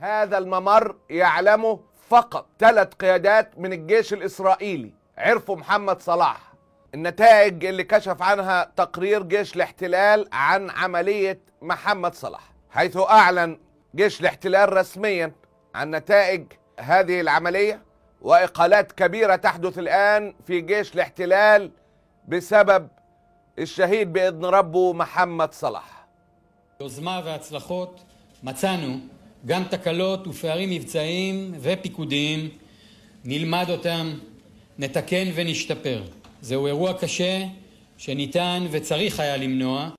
هذا الممر يعلمه فقط ثلاث قيادات من الجيش الإسرائيلي عرفوا محمد صلاح النتائج اللي كشف عنها تقرير جيش الاحتلال عن عملية محمد صلاح حيث أعلن جيش الاحتلال رسميا عن نتائج هذه العملية وإقالات كبيرة تحدث الآن في جيش الاحتلال بسبب الشهيد بإذن ربه محمد صلاح يوزما והצלחות מצאנו גם תקלות ופערים מבצעיים ופיקודיים, נלמד אותם, נתקן ונשתפר. זהו אירוע קשה שניתן וצריך היה למנוע.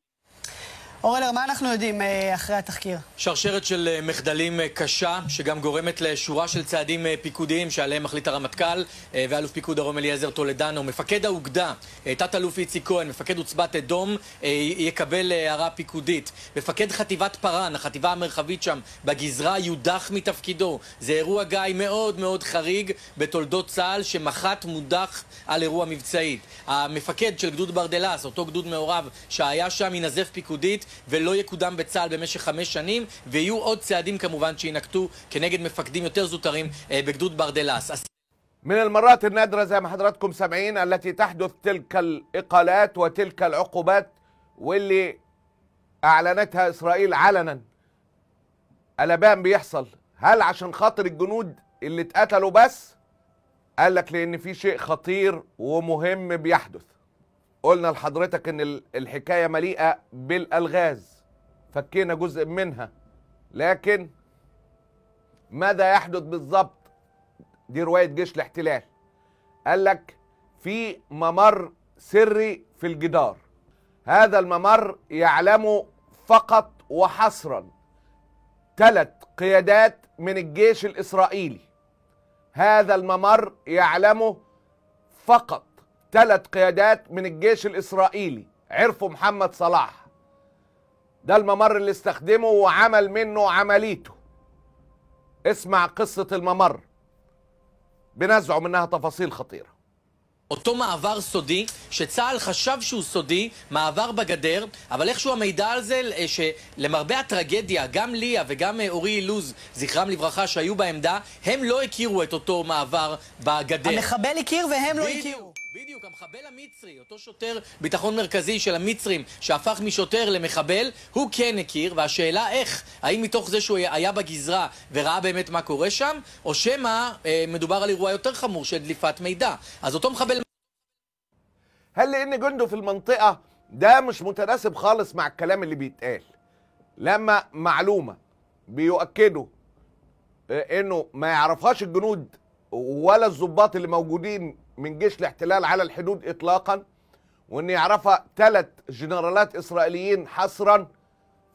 אורלר, מה אנחנו יודעים אה, אחרי התחקיר? שרשרת של אה, מחדלים אה, קשה, שגם גורמת לשורה של צעדים פיקודיים שעליהם מחליט הרמטכ"ל ואלוף פיקוד הרום אליעזר טולדנו. מפקד האוגדה, תת-אלוף איציק כהן, מפקד עוצבת אדום, יקבל הערה פיקודית. מפקד חטיבת פארן, החטיבה המרחבית שם, בגזרה, יודח מתפקידו. זה אירוע גיא מאוד מאוד חריג בתולדות צה"ל, שמח"ט מודח על אירוע מבצעי. המפקד של גדוד ברדלס, אותו גדוד מעורב שהיה שם, ינזף פיקודית. ולא יקודם בצה"ל במשך חמש שנים, ויהיו עוד צעדים כמובן שיינקטו כנגד מפקדים יותר זוטרים בגדוד ברדלס. من المرات النادرة زي ما حضراتكم سامعين التي تحدث تلك الإقالات وتلك العقوبات واللي أعلنتها إسرائيل علنا قلبان بيحصل هل عشان خاطر الجنود اللي اتقتلوا بس؟ قال لك لأن في شيء خطير ومهم بيحدث قلنا لحضرتك ان الحكايه مليئه بالالغاز فكينا جزء منها لكن ماذا يحدث بالضبط دي روايه جيش الاحتلال قال لك في ممر سري في الجدار هذا الممر يعلمه فقط وحصرا ثلاث قيادات من الجيش الاسرائيلي هذا الممر يعلمه فقط ثلاث قيادات من الجيش الاسرائيلي عرفوا محمد صلاح ده الممر اللي استخدمه وعمل منه عمليته اسمع قصه الممر بنزعم منها تفاصيل خطيره אותו מעבר סודי, שצה"ל חשב שהוא סודי, מעבר בגדר, אבל איכשהו המידע על זה, אה, שלמרבה הטרגדיה, גם ליה וגם אה, אורי אילוז, זכרם לברכה, שהיו בעמדה, הם לא הכירו את אותו מעבר בגדר. המחבל הכיר והם לא הכירו. בדיוק, המחבל המצרי, אותו שוטר ביטחון מרכזי של המצרים שהפך משוטר למחבל, הוא כן הכיר, והשאלה איך, האם מתוך זה שהוא היה בגזרה וראה באמת מה קורה שם, או שמא אה, מדובר על אירוע יותר חמור של דליפת מידע. אז אותו מחבל... هل لان جنده في المنطقه ده مش متناسب خالص مع الكلام اللي بيتقال لما معلومه بيؤكدوا انه ما يعرفهاش الجنود ولا الضباط اللي موجودين من جيش الاحتلال على الحدود إطلاقا وأن يعرفها ثلاث جنرالات إسرائيليين حصرا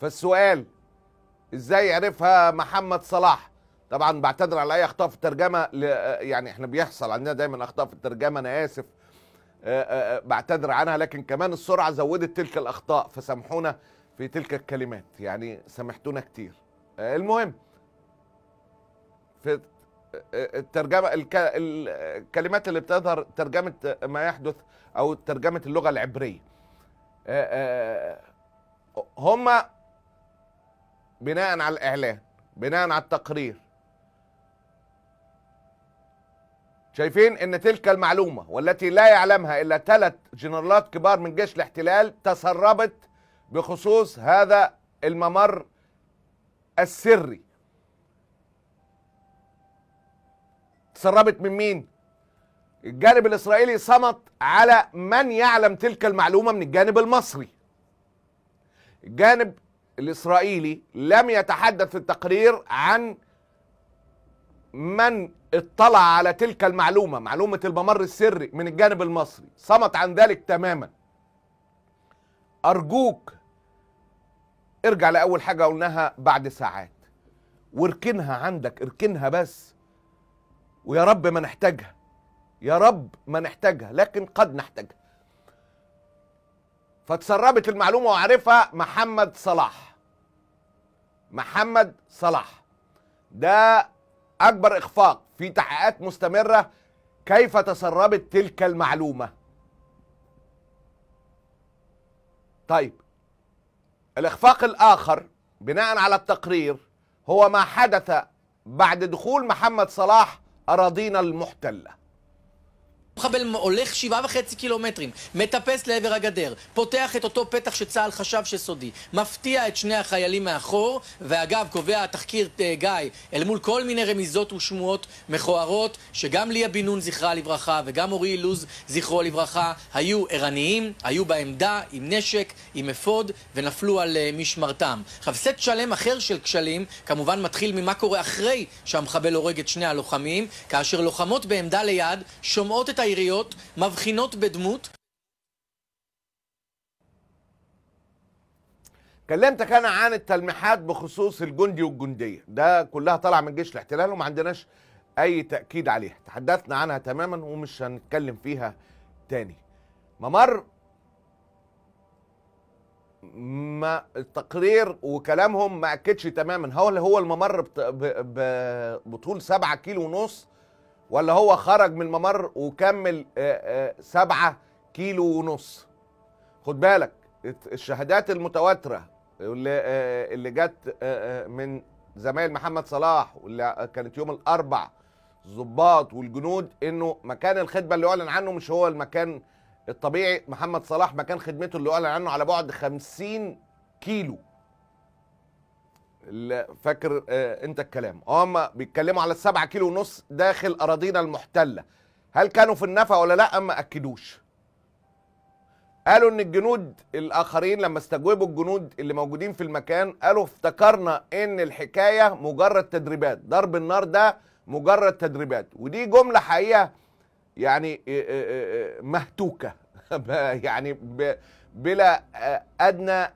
فالسؤال إزاي يعرفها محمد صلاح طبعا بعتذر على أي أخطاء في الترجمة يعني إحنا بيحصل عندنا دايما أخطاء في الترجمة أنا آسف آه، آه، آه، بعتذر عنها لكن كمان السرعة زودت تلك الأخطاء فسامحونا في تلك الكلمات يعني سامحتونا كتير المهم في الترجمه الكلمات اللي بتظهر ترجمه ما يحدث او ترجمه اللغه العبريه آه، آه، هم بناء على الاعلان بناء على التقرير شايفين ان تلك المعلومه والتي لا يعلمها الا ثلاث جنرالات كبار من جيش الاحتلال تسربت بخصوص هذا الممر السري تسربت من مين الجانب الاسرائيلي صمت على من يعلم تلك المعلومه من الجانب المصري الجانب الاسرائيلي لم يتحدث في التقرير عن من اطلع على تلك المعلومه معلومه الممر السري من الجانب المصري صمت عن ذلك تماما ارجوك ارجع لاول حاجه قلناها بعد ساعات واركنها عندك اركنها بس ويا رب ما نحتاجها يا رب ما نحتاجها لكن قد نحتاجها فتسربت المعلومة وعرفها محمد صلاح محمد صلاح ده أكبر إخفاق في تحقيقات مستمرة كيف تسربت تلك المعلومة طيب الإخفاق الآخر بناء على التقرير هو ما حدث بعد دخول محمد صلاح أراضينا المحتلة מחבל הולך שבעה וחצי קילומטרים, מטפס לעבר הגדר, פותח את אותו פתח שצה"ל חשב שסודי, מפתיע את שני החיילים מאחור, ואגב, קובע התחקיר uh, גיא, אל מול כל מיני רמיזות ושמועות מכוערות, שגם ליה בן נון זכרה לברכה, וגם אורי אילוז זכרו לברכה, היו ערניים, היו בעמדה, עם נשק, עם אפוד, ונפלו על uh, משמרתם. עכשיו, סט שלם אחר של כשלים, כמובן מתחיל ממה קורה אחרי שהמחבל הורג את שני הלוחמים, כאשר לוחמות בעמדה ליד שומעות את ה... העיריות מבחינות בדמות. كلمتك انا عن التلميحات بخصوص الجندي والجنديه ده كلها طالعه من جيش الاحتلال وما عندناش اي تاكيد عليها تحدثنا عنها تماما ومش هنتكلم فيها تاني ممر ما التقرير وكلامهم ما اكدش تماما هو اللي هو الممر بطول 7 كيلو ونص ولا هو خرج من الممر وكمل آه، آه، سبعة كيلو ونص خد بالك الشهادات المتواترة اللي آه، اللي جت من زمايل محمد صلاح واللي كانت يوم الأربع الضباط والجنود انه مكان الخدمة اللي اعلن عنه مش هو المكان الطبيعي محمد صلاح مكان خدمته اللي اعلن عنه على بعد 50 كيلو فاكر آه، انت الكلام هم اه، بيتكلموا على السبعة كيلو ونص داخل اراضينا المحتله هل كانوا في النفق ولا لا ما اكدوش قالوا ان الجنود الاخرين لما استجوبوا الجنود اللي موجودين في المكان قالوا افتكرنا ان الحكايه مجرد تدريبات ضرب النار ده مجرد تدريبات ودي جمله حقيقه يعني آه، مهتوكه يعني بلا ادنى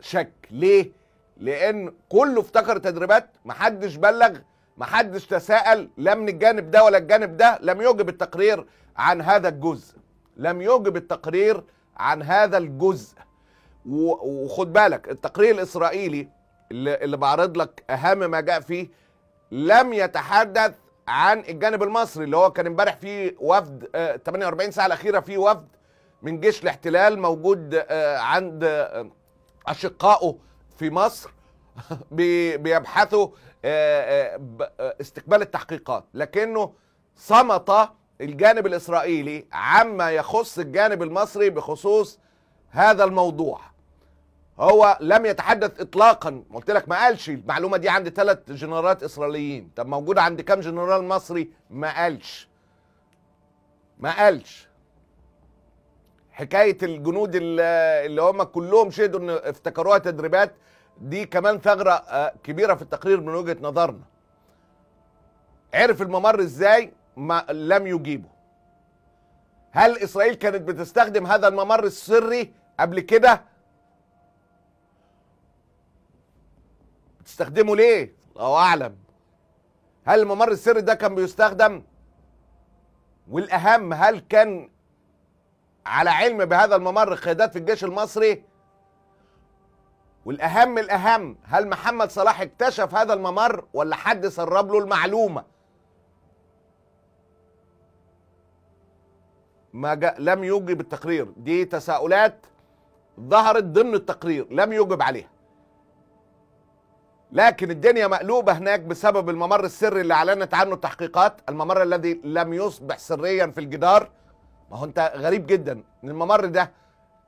شك ليه لان كله افتكر تدريبات محدش بلغ محدش تساءل لا من الجانب ده ولا الجانب ده لم يوجب التقرير عن هذا الجزء لم يوجب التقرير عن هذا الجزء وخد بالك التقرير الاسرائيلي اللي بعرض لك اهم ما جاء فيه لم يتحدث عن الجانب المصري اللي هو كان امبارح فيه وفد 48 آه، ساعه الاخيره فيه وفد من جيش الاحتلال موجود آه، عند آه، اشقائه في مصر بيبحثوا آه، آه، آه، استقبال التحقيقات لكنه صمت الجانب الإسرائيلي عما يخص الجانب المصري بخصوص هذا الموضوع هو لم يتحدث اطلاقا قلت لك ما قالش المعلومه دي عند ثلاث جنرالات اسرائيليين طب موجوده عند كام جنرال مصري ما قالش ما قالش حكايه الجنود اللي هم كلهم شهدوا ان افتكروها تدريبات دي كمان ثغره آه، كبيره في التقرير من وجهه نظرنا عرف الممر ازاي ما لم يجيبه هل اسرائيل كانت بتستخدم هذا الممر السري قبل كده بتستخدمه ليه الله اعلم هل الممر السري ده كان بيستخدم والاهم هل كان على علم بهذا الممر قيادات في الجيش المصري والاهم الاهم هل محمد صلاح اكتشف هذا الممر ولا حد سرب له المعلومه ما جاء لم يجب التقرير دي تساؤلات ظهرت ضمن التقرير لم يجب عليها لكن الدنيا مقلوبه هناك بسبب الممر السري اللي اعلنت عنه التحقيقات الممر الذي لم يصبح سريا في الجدار ما هو انت غريب جدا ان الممر ده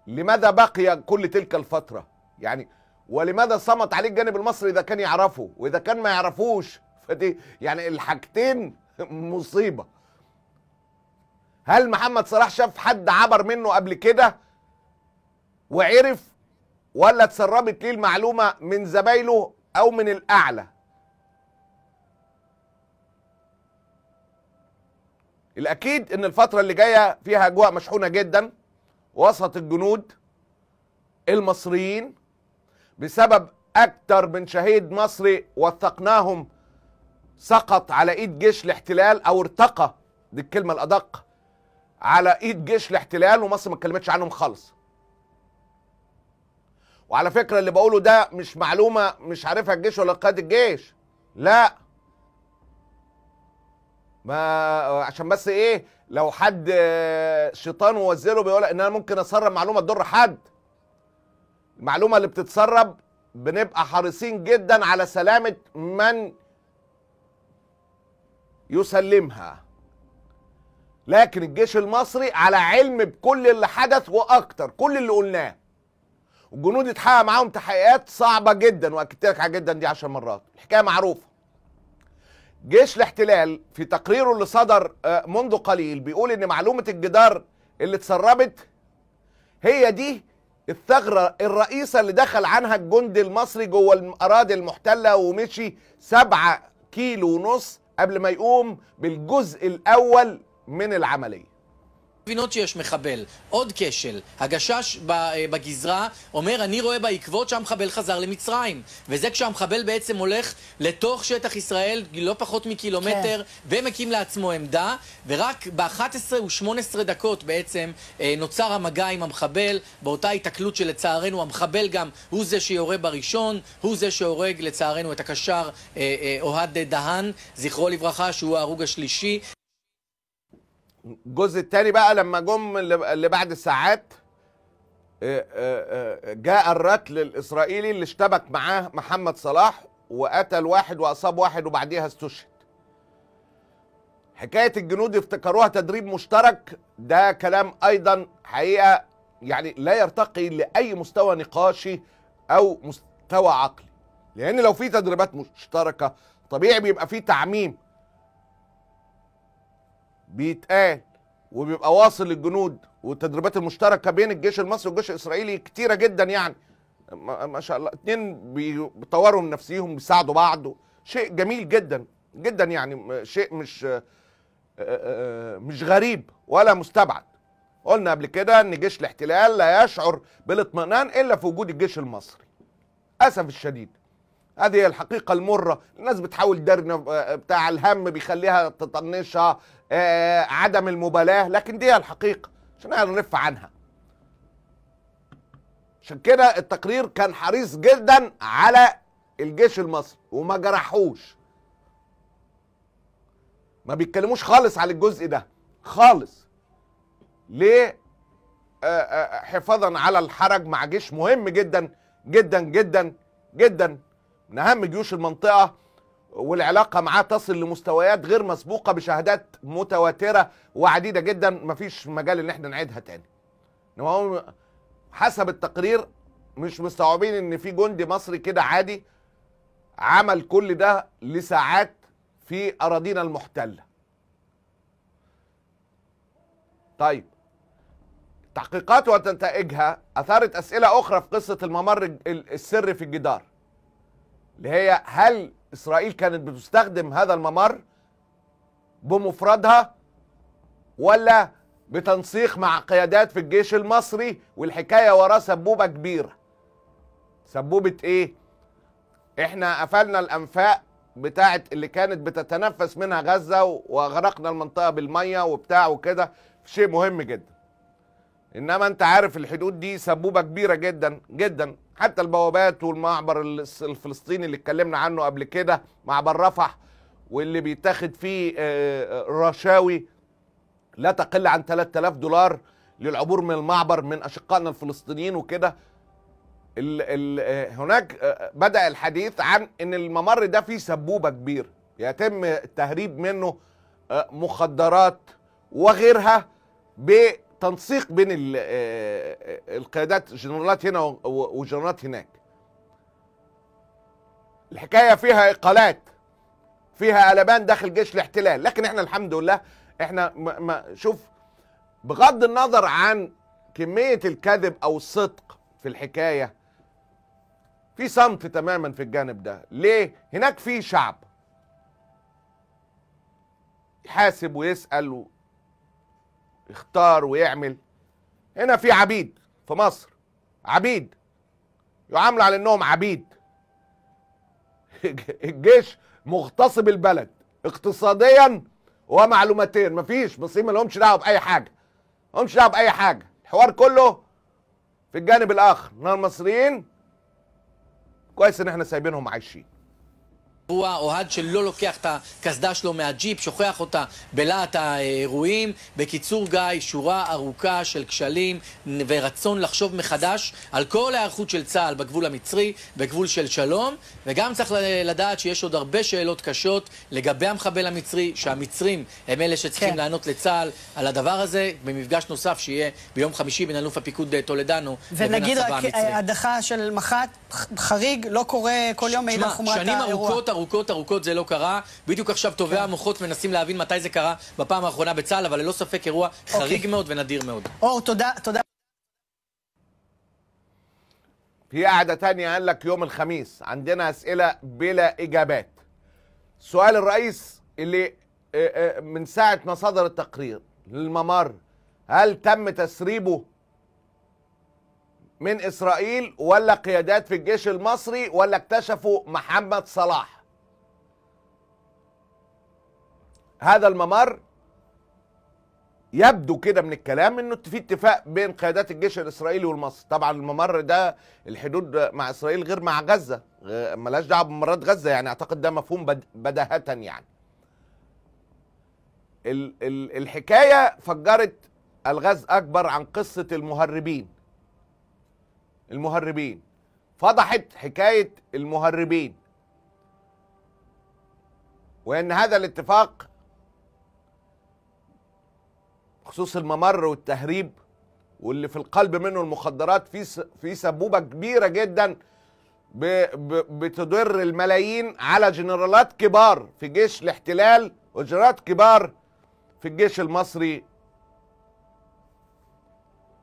لماذا بقي كل تلك الفتره يعني ولماذا صمت عليه الجانب المصري اذا كان يعرفه واذا كان ما يعرفوش فدي يعني الحاجتين مصيبه هل محمد صلاح شاف حد عبر منه قبل كده وعرف ولا اتسربت ليه المعلومه من زمايله او من الاعلى الاكيد ان الفتره اللي جايه فيها اجواء مشحونه جدا وسط الجنود المصريين بسبب اكتر من شهيد مصري وثقناهم سقط على ايد جيش الاحتلال او ارتقى دي الكلمه الادق على ايد جيش الاحتلال ومصر ما اتكلمتش عنهم خالص وعلى فكره اللي بقوله ده مش معلومه مش عارفها الجيش ولا قائد الجيش لا ما عشان بس ايه لو حد آه، شيطان وزله بيقول ان انا ممكن اسرب معلومه تضر حد المعلومه اللي بتتسرب بنبقى حريصين جدا على سلامه من يسلمها لكن الجيش المصري على علم بكل اللي حدث واكتر كل اللي قلناه الجنود اتحقق معاهم تحقيقات صعبه جدا واكدت لك جدا دي 10 مرات الحكايه معروفه جيش الاحتلال في تقريره اللي صدر آه، منذ قليل بيقول ان معلومه الجدار اللي اتسربت هي دي الثغره الرئيسه اللي دخل عنها الجندي المصري جوه الاراضي المحتله ومشي سبعة كيلو ونص قبل ما يقوم بالجزء الاول من العمليه מבינות שיש מחבל, עוד כשל, הגשש אה, בגזרה אומר אני רואה בעקבות שהמחבל חזר למצרים וזה כשהמחבל בעצם הולך לתוך שטח ישראל לא פחות מקילומטר כן. ומקים לעצמו עמדה ורק ב-11 ו-18 דקות בעצם אה, נוצר המגע עם המחבל באותה התקלות שלצערנו המחבל גם הוא זה שיורה בראשון, הוא זה שהורג לצערנו את הקשר אה, אוהד דהן זכרו לברכה שהוא ההרוג השלישי الجزء الثاني بقى لما جم اللي بعد ساعات آه، آه، آه، جاء الرتل الاسرائيلي اللي اشتبك معاه محمد صلاح وقتل واحد واصاب واحد وبعديها استشهد حكايه الجنود افتكروها تدريب مشترك ده كلام ايضا حقيقه يعني لا يرتقي لاي مستوى نقاشي او مستوى عقلي لان لو في تدريبات مشتركه طبيعي بيبقى في تعميم بيتقال وبيبقى واصل للجنود والتدريبات المشتركه بين الجيش المصري والجيش الاسرائيلي كتيره جدا يعني ما شاء الله اتنين بيطوروا من نفسيهم بيساعدوا بعض شيء جميل جدا جدا يعني شيء مش آه، آه، مش غريب ولا مستبعد قلنا قبل كده ان جيش الاحتلال لا يشعر بالاطمئنان الا في وجود الجيش المصري اسف الشديد هذه الحقيقه المره الناس بتحاول درن آه، بتاع الهم بيخليها تطنشها آه، عدم المبالاه لكن دي الحقيقه عشان نعرف عنها عشان كده التقرير كان حريص جدا على الجيش المصري وما جرحوش ما بيتكلموش خالص على الجزء ده خالص ليه آه، حفاظا على الحرج مع جيش مهم جدا جدا جدا جدا من أهم جيوش المنطقة والعلاقة معاه تصل لمستويات غير مسبوقة بشهادات متواترة وعديدة جدا مفيش مجال إن احنا نعيدها تاني هو حسب التقرير مش مستوعبين إن في جندي مصري كده عادي عمل كل ده لساعات في أراضينا المحتلة طيب تحقيقات ونتائجها أثارت أسئلة أخرى في قصة الممر السري في الجدار اللي هي هل اسرائيل كانت بتستخدم هذا الممر بمفردها ولا بتنسيق مع قيادات في الجيش المصري والحكايه وراه سبوبه كبيره سبوبه ايه احنا قفلنا الانفاق بتاعه اللي كانت بتتنفس منها غزه واغرقنا المنطقه بالميه وبتاع وكده شيء مهم جدا انما انت عارف الحدود دي سبوبه كبيره جدا جدا حتى البوابات والمعبر الفلسطيني اللي اتكلمنا عنه قبل كده معبر رفح واللي بيتاخد فيه آه، آه، رشاوي لا تقل عن 3000 دولار للعبور من المعبر من اشقائنا الفلسطينيين وكده آه، هناك بدا الحديث عن ان الممر ده فيه سبوبه كبيره يتم التهريب منه مخدرات وغيرها ب تنسيق بين آه، آه، القيادات جنرالات هنا وجنرالات هناك الحكايه فيها اقالات فيها قلبان داخل جيش الاحتلال لكن احنا الحمد لله احنا ما ما شوف بغض النظر عن كميه الكذب او الصدق في الحكايه في صمت تماما في الجانب ده ليه هناك في شعب يحاسب ويسال يختار ويعمل هنا في عبيد في مصر عبيد يعاملوا على انهم عبيد الجيش مغتصب البلد اقتصاديا ومعلوماتيا مفيش مصريين ما لهمش دعوه باي حاجه ما لهمش دعوه باي حاجه الحوار كله في الجانب الاخر ان المصريين كويس ان احنا سايبينهم عايشين אירוע, אוהד שלא לוקח את הקסדה שלו מהג'יפ, שוכח אותה בלהט האירועים. בקיצור, גיא, שורה ארוכה של כשלים ורצון לחשוב מחדש על כל ההיערכות של צה"ל בגבול המצרי, בגבול של שלום, וגם צריך לדעת שיש עוד הרבה שאלות קשות לגבי המחבל המצרי, שהמצרים הם אלה שצריכים כן. לענות לצה"ל על הדבר הזה, במפגש נוסף שיהיה ביום חמישי בין אלוף הפיקוד טולדנו לבין הצבא המצרי. ונגיד רק הדחה של מח"ט, חריג, לא קורה כל יום מעיד על חומרת האירוע. ארוכות ארוכות זה לא קרה. בדיוק עכשיו טובי כן. המוחות מנסים להבין מתי זה קרה בפעם האחרונה בצה"ל, אבל ללא ספק אירוע אוקיי. חריג מאוד ונדיר מאוד. אור, תודה. תודה. في قاعدة تانية قال لك يوم الخميس عندنا أسئلة بلا إجابات سؤال الرئيس اللي آه، آه، من ساعة ما صدر التقرير للممر هل تم تسريبه من إسرائيل ولا قيادات في الجيش المصري ولا اكتشفوا محمد صلاح هذا الممر يبدو كده من الكلام انه في اتفاق بين قيادات الجيش الاسرائيلي والمصري طبعا الممر ده الحدود مع اسرائيل غير مع غزه ملاش دعوه بممرات غزه يعني اعتقد ده مفهوم بداهه يعني ال ال الحكايه فجرت الغاز اكبر عن قصه المهربين المهربين فضحت حكايه المهربين وان هذا الاتفاق بخصوص الممر والتهريب واللي في القلب منه المخدرات في في سبوبه كبيره جدا بتضر الملايين على جنرالات كبار في جيش الاحتلال وجنرالات كبار في الجيش المصري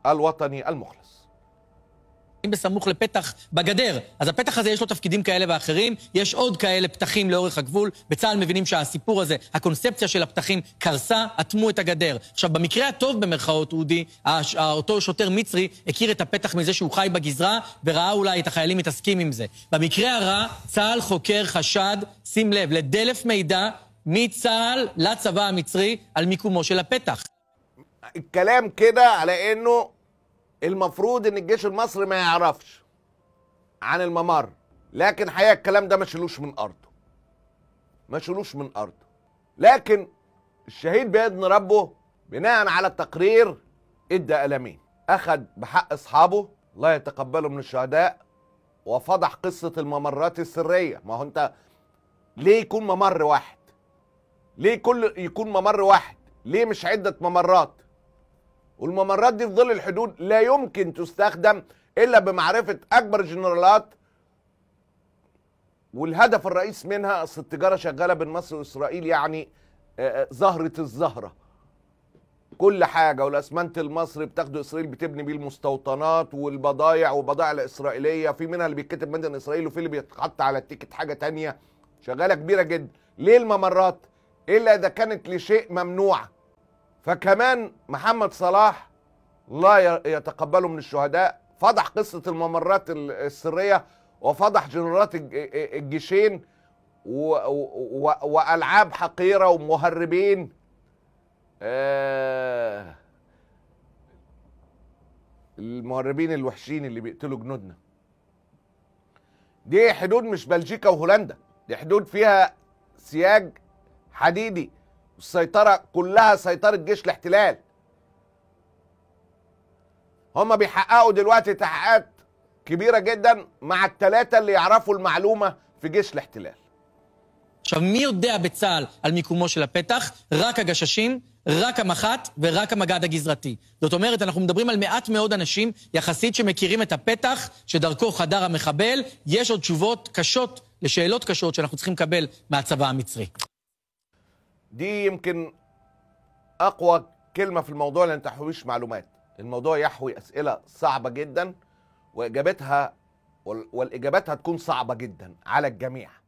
الوطني المخلص אם בסמוך לפתח בגדר, אז הפתח הזה יש לו תפקידים כאלה ואחרים, יש עוד כאלה פתחים לאורך הגבול. בצה"ל מבינים שהסיפור הזה, הקונספציה של הפתחים קרסה, אטמו את הגדר. עכשיו, במקרה הטוב במרכאות, אודי, אה, אותו שוטר מצרי הכיר את הפתח מזה שהוא חי בגזרה, וראה אולי את החיילים מתעסקים עם זה. במקרה הרע, צה"ל חוקר חשד, שים לב, לדלף מידע מצה"ל לצבא המצרי על מיקומו של הפתח. כלם كده עלינו المفروض ان الجيش المصري ما يعرفش عن الممر لكن حقيقه الكلام ده ما شلوش من ارضه ما شلوش من ارضه لكن الشهيد باذن ربه بناء على التقرير ادى قلمين اخذ بحق اصحابه الله يتقبله من الشهداء وفضح قصه الممرات السريه ما هو انت ليه يكون ممر واحد ليه كل يكون ممر واحد ليه مش عده ممرات والممرات دي في ظل الحدود لا يمكن تستخدم الا بمعرفه اكبر الجنرالات والهدف الرئيس منها اصل التجاره شغاله بين مصر واسرائيل يعني آه، آه، زهره الزهره كل حاجه والاسمنت المصري بتاخده اسرائيل بتبني بيه المستوطنات والبضايع والبضائع الاسرائيليه في منها اللي بيتكتب مدن اسرائيل وفي اللي بيتحط على التيكت حاجه تانية شغاله كبيره جدا ليه الممرات الا اذا كانت لشيء ممنوع فكمان محمد صلاح لا يتقبله من الشهداء فضح قصة الممرات السرية وفضح جنرالات الجيشين وألعاب حقيرة ومهربين آه، المهربين الوحشين اللي بيقتلوا جنودنا دي حدود مش بلجيكا وهولندا دي حدود فيها سياج حديدي والسيطرة كلها سيطرة جيش الاحتلال هما بيحققوا دلوقتي تحقيقات كبيرة جدا مع الثلاثة اللي يعرفوا المعلومة في جيش الاحتلال עכשיו, מי יודע בצה"ל על מיקומו של הפתח? רק הגששים, רק המח"ט ורק המג"ד הגזרתי. זאת אומרת, אנחנו מדברים על מעט מאוד אנשים יחסית שמכירים את הפתח שדרכו חדר המחבל. יש עוד תשובות קשות לשאלות קשות שאנחנו צריכים לקבל מהצבא המצרי. دي يمكن اقوى كلمه في الموضوع لان تحويش معلومات الموضوع يحوي اسئله صعبه جدا واجابتها والاجابات هتكون صعبه جدا على الجميع